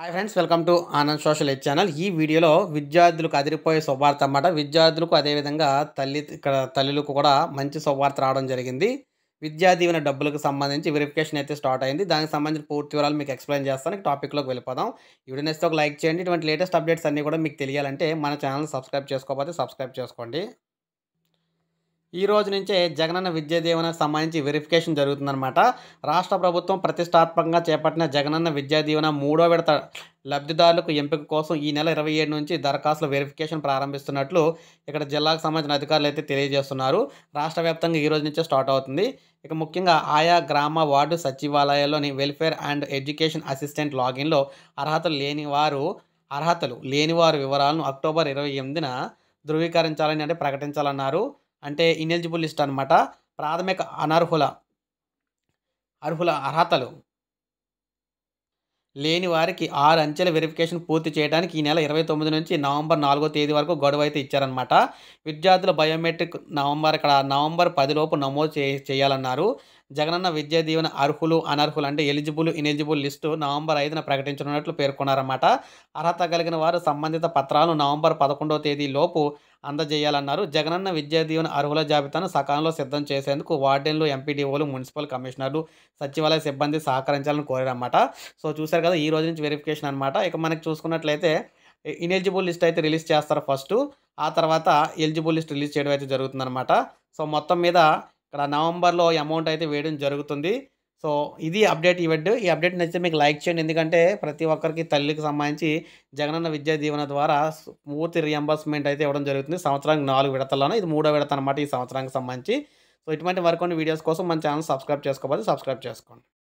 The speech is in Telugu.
hi friends welcome to Anand social H channel ఈ వీడియోలో విద్యార్థులకు అదిరిపోయే శుభార్త అన్నమాట విద్యార్థులకు అదేవిధంగా తల్లి ఇక్కడ తల్లులకు కూడా మంచి శుభార్త రావడం జరిగింది విద్యా దీవెన డబ్బులకు సంబంధించి వెరిఫికేషన్ అయితే స్టార్ట్ అయింది దానికి సంబంధించిన పూర్తి వివరాలు మీకు ఎక్స్ప్లెయిన్ చేస్తాను టాపిక్లోకి వెళ్ళిపోదాం వీడియో నేస్తే ఒక లైక్ చేయండి ఇటువంటి లేటెస్ట్ అప్డేట్స్ అన్నీ కూడా మీకు తెలియాలంటే మన ఛానల్ సబ్స్క్రైబ్ చేసుకోకపోతే సబ్స్క్రైబ్ చేసుకోండి ఈ రోజు నుంచే జగనన్న విద్యా దీవెన సంబంధించి వెరిఫికేషన్ జరుగుతుందన్నమాట రాష్ట్ర ప్రభుత్వం ప్రతిష్టాత్మకంగా చేపట్టిన జగనన్న విద్యా దీవెన మూడో విడత లబ్ధిదారులకు ఎంపిక కోసం ఈ నెల ఇరవై ఏడు నుంచి దరఖాస్తుల వెరిఫికేషన్ ప్రారంభిస్తున్నట్లు ఇక్కడ జిల్లాకు సంబంధించిన అధికారులు అయితే తెలియజేస్తున్నారు రాష్ట్ర వ్యాప్తంగా ఈ రోజు నుంచే స్టార్ట్ అవుతుంది ఇక ముఖ్యంగా ఆయా గ్రామ వార్డు సచివాలయాల్లోని వెల్ఫేర్ అండ్ ఎడ్యుకేషన్ అసిస్టెంట్ లాగిన్లో అర్హతలు లేని వారు అర్హతలు లేని వారి వివరాలను అక్టోబర్ ఇరవై ఎనిమిదిన ధృవీకరించాలని అంటే ప్రకటించాలన్నారు అంటే ఇనెలిజిబుల్ లిస్ట్ అనమాట ప్రాథమిక అనర్హుల అర్హుల అర్హతలు లేని వారికి ఆరు అంచెల వెరిఫికేషన్ పూర్తి చేయడానికి ఈ నెల ఇరవై తొమ్మిది నుంచి నవంబర్ నాలుగో తేదీ వరకు గొడవ అయితే ఇచ్చారనమాట విద్యార్థుల బయోమెట్రిక్ నవంబర్ ఇక్కడ నవంబర్ పదిలోపు నమోదు చే చేయాలన్నారు జగనన్న విద్యా దీవెన అర్హులు అనర్హులు అంటే ఎలిజిబుల్ ఇనెలిజిబుల్ లిస్టు నవంబర్ ఐదున ప్రకటించనున్నట్లు పేర్కొన్నారన్నమాట అర్హత కలిగిన వారు సంబంధిత పత్రాలను నవంబర్ పదకొండవ తేదీలోపు అందజేయాలన్నారు జగనన్న విద్యా దీవెన అర్హుల జాబితాను సకాలంలో సిద్ధం చేసేందుకు వార్డెన్లు ఎంపీడీఓలు మున్సిపల్ కమిషనర్లు సచివాలయ సిబ్బంది సహకరించాలని కోరారన్నమాట సో చూశారు కదా ఈ రోజు నుంచి వెరిఫికేషన్ అనమాట ఇక మనకి చూసుకున్నట్లయితే ఇనెలిజిబుల్ లిస్ట్ అయితే రిలీజ్ చేస్తారు ఫస్ట్ ఆ తర్వాత ఎలిజిబుల్ లిస్ట్ రిలీజ్ చేయడం అయితే జరుగుతుందన్నమాట సో మొత్తం మీద ఇక్కడ నవంబర్లో అమౌంట్ అయితే వేయడం జరుగుతుంది సో ఇది అప్డేట్ ఈవెంట్ ఈ అప్డేట్ నచ్చితే మీకు లైక్ చేయండి ఎందుకంటే ప్రతి ఒక్కరికి తల్లికి సంబంధించి జగనన్న విద్యా దీవెన ద్వారా పూర్తి రియంబర్స్మెంట్ అయితే ఇవ్వడం జరుగుతుంది సంవత్సరానికి నాలుగు విడతల్లోనే ఇది మూడో విడత అనమాట ఈ సంవత్సరానికి సంబంధించి సో ఇటువంటి వరకు వీడియోస్ కోసం మన ఛానల్ సబ్స్క్రైబ్ చేసుకోవాలి సబ్స్క్రైబ్ చేసుకోండి